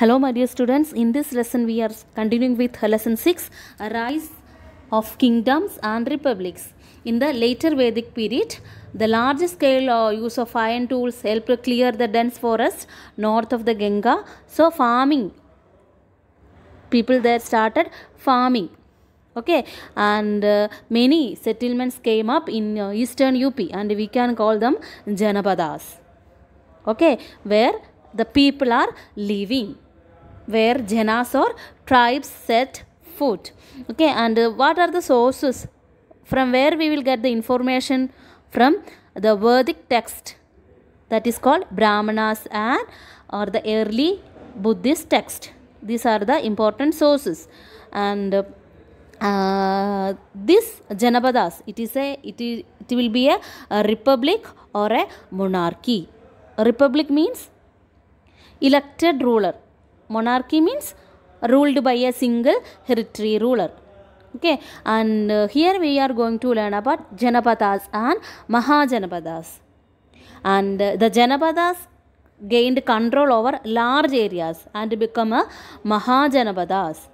Hello my dear students, in this lesson we are continuing with lesson 6, Rise of Kingdoms and Republics. In the later Vedic period, the large scale uh, use of iron tools helped clear the dense forest north of the Ganga. So farming, people there started farming. Okay, and uh, many settlements came up in uh, eastern UP and we can call them Janapadas. Okay, where the people are living where janas or tribes set foot okay and uh, what are the sources from where we will get the information from the Vedic text that is called brahmanas and or the early buddhist text these are the important sources and uh, uh, this Janapadas, it is a it is it will be a, a republic or a monarchy. A republic means elected ruler. Monarchy means ruled by a single hereditary ruler. Okay, and uh, here we are going to learn about Janapadas and Mahajanapadas. And uh, the Janapadas gained control over large areas and become a Mahajanapadas.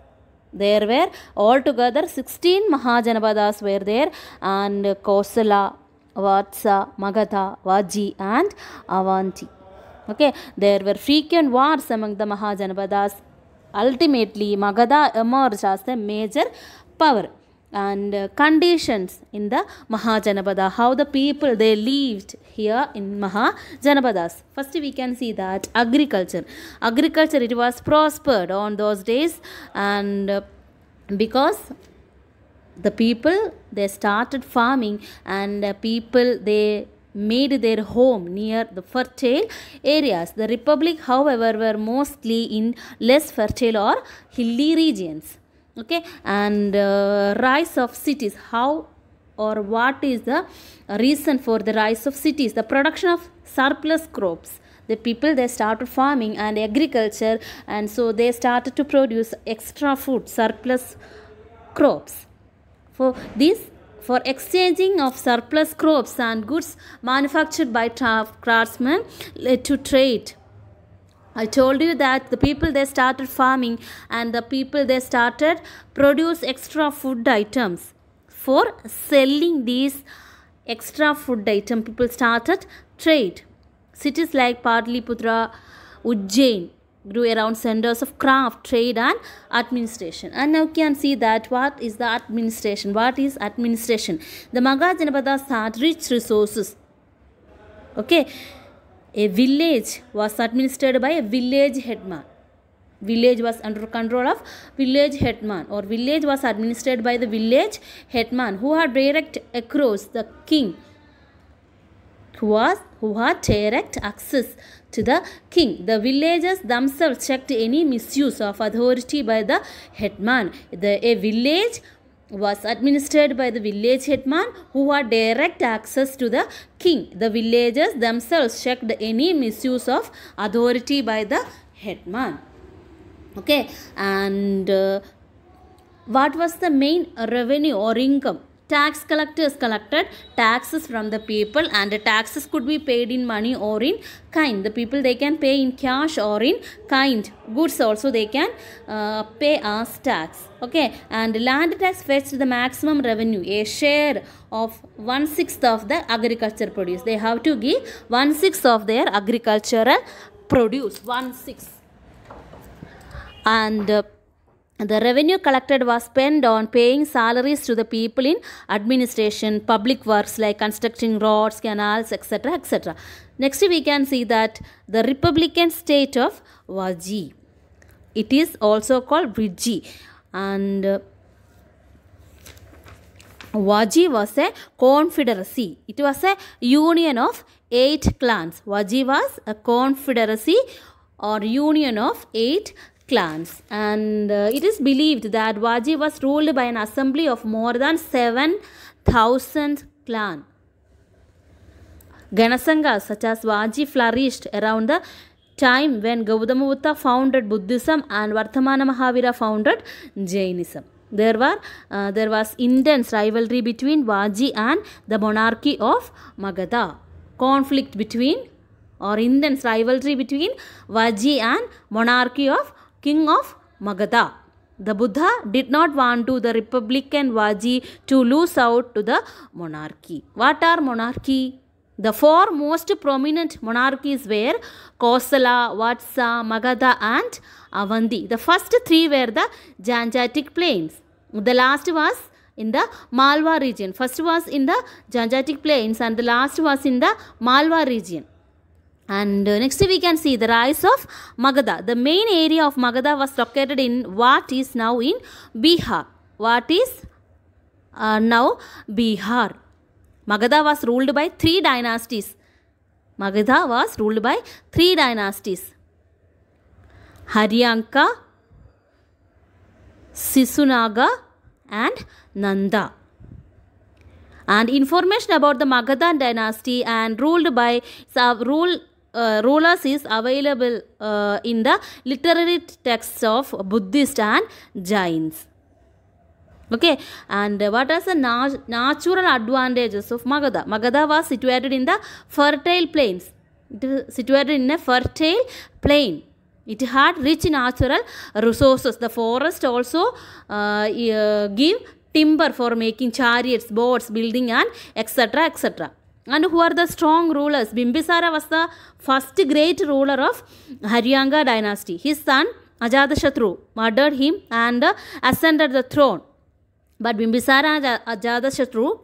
There were altogether 16 Mahajanapadas were there and Kosala, Vatsa, Magadha, Vaji and Avanti. Okay, there were frequent wars among the Mahajanapadas. Ultimately, Magadha emerged as the major power and uh, conditions in the Mahajanapada, how the people they lived here in Mahajanapadas. First, we can see that agriculture. Agriculture, it was prospered on those days and uh, because the people they started farming and uh, people they made their home near the fertile areas. The republic, however, were mostly in less fertile or hilly regions. Okay, and uh, rise of cities. How or what is the reason for the rise of cities? The production of surplus crops the people they started farming and agriculture and so they started to produce extra food surplus crops for this for exchanging of surplus crops and goods manufactured by craftsmen eh, to trade. I told you that the people they started farming and the people they started produce extra food items for selling these extra food item people started trade. Cities like Patliputra, Ujjain grew around centers of craft, trade and administration. And now you can see that what is the administration? What is administration? The Magha Janapadas had rich resources. Okay. A village was administered by a village headman. Village was under control of village headman or village was administered by the village headman who had direct across the king was who had direct access to the king. The villagers themselves checked any misuse of authority by the headman. The, a village was administered by the village headman who had direct access to the king. The villagers themselves checked any misuse of authority by the headman. Okay, and uh, what was the main revenue or income? tax collectors collected taxes from the people and the taxes could be paid in money or in kind. The people they can pay in cash or in kind. Goods also they can uh, pay as tax. Okay. And land tax fetched the maximum revenue. A share of one-sixth of the agriculture produce. They have to give one-sixth of their agricultural produce. One-sixth. And... Uh, the revenue collected was spent on paying salaries to the people in administration, public works like constructing roads, canals, etc. etc. Next, we can see that the Republican state of Vaji. It is also called Vriji. And uh, was a confederacy. It was a union of eight clans. Vaji was a confederacy or union of eight clans and uh, it is believed that Vaji was ruled by an assembly of more than 7000 clan. Ganasangas such as Vaji flourished around the time when Gautama Buddha founded Buddhism and Vartamana Mahavira founded Jainism. There, were, uh, there was intense rivalry between Vaji and the monarchy of Magadha. Conflict between or intense rivalry between Vaji and monarchy of king of Magadha. The Buddha did not want to the republican Vaji to lose out to the monarchy. What are monarchy? The four most prominent monarchies were Kosala, Vatsa, Magadha and Avanti. The first three were the Janjatic plains. The last was in the Malwa region. First was in the Janjatic plains and the last was in the Malwa region. And uh, next we can see the rise of Magadha. The main area of Magadha was located in what is now in Bihar. What is uh, now Bihar. Magadha was ruled by three dynasties. Magadha was ruled by three dynasties. Haryanka, Sisunaga and Nanda and information about the Magadha dynasty and ruled by uh, rule uh, is available uh, in the literary texts of Buddhist and Jains. Okay, and what are the natural advantages of Magadha? Magadha was situated in the fertile plains. It is situated in a fertile plain. It had rich natural resources. The forest also uh, uh give timber for making chariots, boats, building and etc. etc. And who are the strong rulers? Bimbisara was the first great ruler of Haryanga dynasty. His son Ajatashatru murdered him and ascended the throne. But Bimbisara and Ajatashatru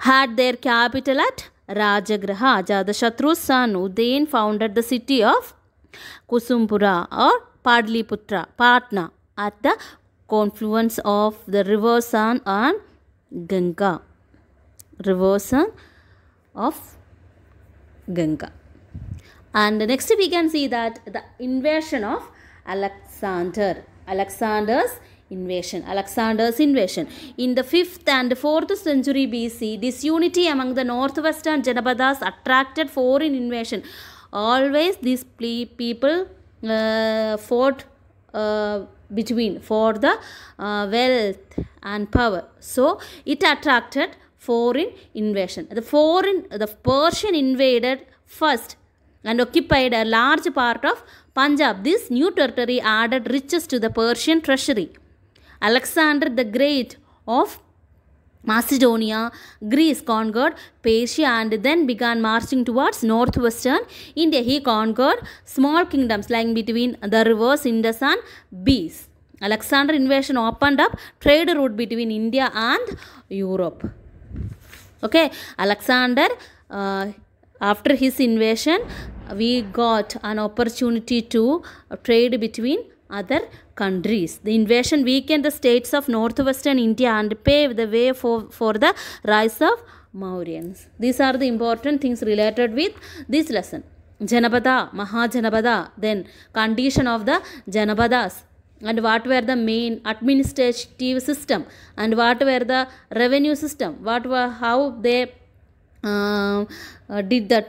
had their capital at Rajagraha. Ajatashatru's son Udayan founded the city of Kusumpura or Padliputra, Patna at the confluence of the river San and Ganga. River San of Ganga. And next we can see that the invasion of Alexander. Alexander's invasion. Alexander's invasion. In the 5th and 4th century BC, disunity among the northwestern Janabadas attracted foreign invasion. Always these people uh, fought uh, between for the uh, wealth and power. So, it attracted foreign invasion. The foreign, the Persian invaded first and occupied a large part of Punjab. This new territory added riches to the Persian treasury. Alexander the Great of Macedonia, Greece conquered Persia and then began marching towards northwestern India. He conquered small kingdoms lying between the rivers Indus and Bees. Alexander invasion opened up trade route between India and Europe okay alexander uh, after his invasion we got an opportunity to trade between other countries. The invasion weakened the states of northwestern India and paved the way for, for the rise of Mauryans. These are the important things related with this lesson. Janapada, Mahajanabada, then condition of the Janabadas, and what were the main administrative system and what were the revenue system what were how they um, uh, did the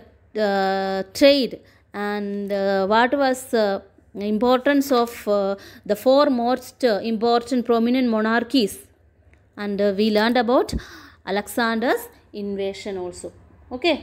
uh, trade and uh, what was uh, importance of uh, the four most uh, important prominent monarchies and we learned about alexander's invasion also okay